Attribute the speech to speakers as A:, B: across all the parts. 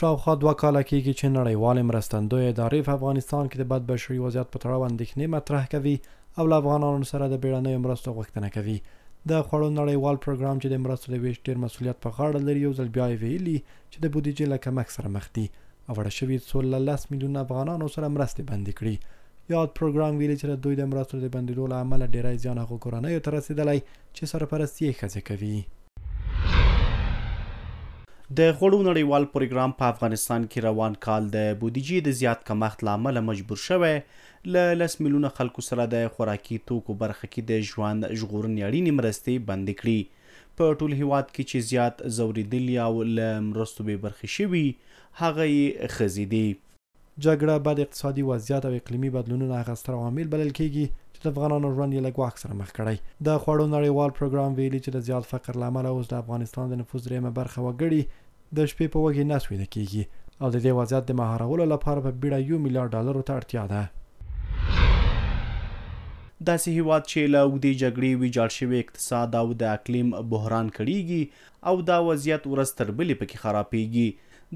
A: شاوخوا دوه کاله کېږي چې نړیوالې مرستندویې ادارې په افغانستان کې د بد بشري وضعیت په تړاو اندېښنې مطرح کوي او له افغانانو سره د بېړنیو مرستو غوښتنه کوي د خوړو نړیوال پروګرام چې د مرستو د ویش ډېر مسولیت په غاړه لري یو ځل بیا یې ویلي چې د بودیجې له کمښت سره مخ دي او اړه شوي څوله لس میلیونه افغانانو سره مرستې بندې کړي یاد پروګرام ویلي چې د دوی د مرستو د بندېدو له امله ډېری زیان هغو کورنیو ته رسېدلی چې سرپرستي یې ښځې کوي
B: د غړو نړیوال پروګرام په افغانستان کې روان کال د بودیجې د زیات کمښت لامل مجبور شوه ل لس میلیونه خلکو سره د خوراکي توکو برخه کې د ژوند ژغورنې اړینې مرستې بند کړې په ټول هیواد کې چې زیات زوریدل یا ل مرستو به برخه شوي هغه خزیدي جګړه بد اقتصادي وضعیت
A: او اقلیمي بدلونونه هغه ستر عوامل بلل کېږي چې د افغانانو ژوند یې لږ وخت سره مخ کړی د خوړو نړیوال پروګرام ویلي چې د زیات فقر له امله اوس د افغانستان د نفوس دریمه برخه وګړي د شپې په وږي نس ویده کېږي او د دې وضعیت د مهارولو لپاره په بیړه یو میلیارډ ډالرو ته اړتیا
B: ده داسې هیواد چې له ودې جګړې ویجاړ شوی اقتصاد او د اقلیم بحران کړیږي او دا وضعیت ورستربلې پکې خرابېږي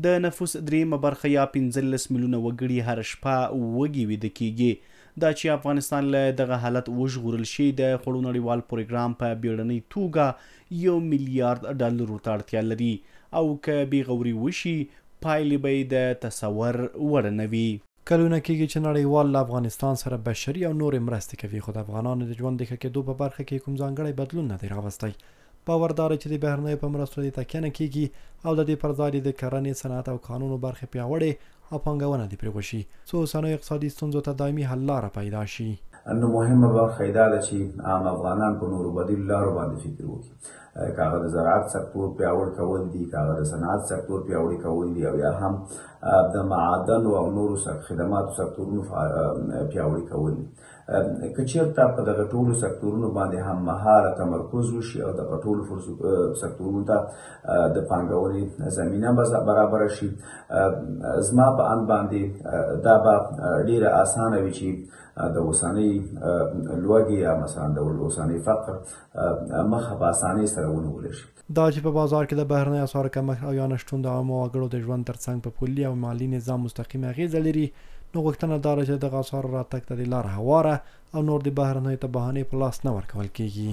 B: د نفوس دریمه برخه یا 15 میلیونه وګړي هر شپه وږي ویده کیږي دا چې افغانستان له دغه حالت وژغورل شي د خړو نړیوال پروګرام په بیړنۍ توګه یو میلیارډ ډالر ته اړتیا لري او که بي غوري وشي پایلې به د تصور ورنوي کلونه کېږي چې نړیوال
A: له افغانستان سره بشري او نور مرستې کوي خو د افغانانو د ژوند د ښه کېدو په برخه کې کوم ځانګړی بدلون نه دی راوستی باور داره چې د بهرنیو په مرستو د تکیه نه کیږي او د دې پر ځای د کرنې صنعت او قانونو برخې پیاوړې او پانګونه دې پرې وشي څو اوسنیو اقتصادي ستونزو ته دایمي حل لاره پیدا شي
C: نو مهمه برخه دا ده چې عام افغانان په نورو بدیل لارو باندې فکر وکړي کاغه د زراعت سکتور پیاوړ کول دي کاغه د صنعت سکتور پیاوړ کول دي او یا هم د معدن او نورو خدماتو سکتورونو پیاوړ کول دي کچیرته په دغه ټولو سکتورونو باندې هم مهاله تمرکز وشي او دغه ټولو سکتورونو ته د پانګونې زمینه برابر شي زما په اند باندې دا به ډیره اسانه وي چې د اوساني لوګي یا مثلا د اوساني فقر مخه په اساني سره ونیول شي
A: دا چې په بازار کې د بهرنۍ اسعار کم او یا نشټون د عامو وګړو د ژوند ترڅنګ په پولي او مالی نظام مستقیم اغیز لري نو غوښتنه دا ده چې دغه اسعارو راتګ ته د لار هواره او نور د بهرنیو ته بهانې په لاس نه ورکول کیږي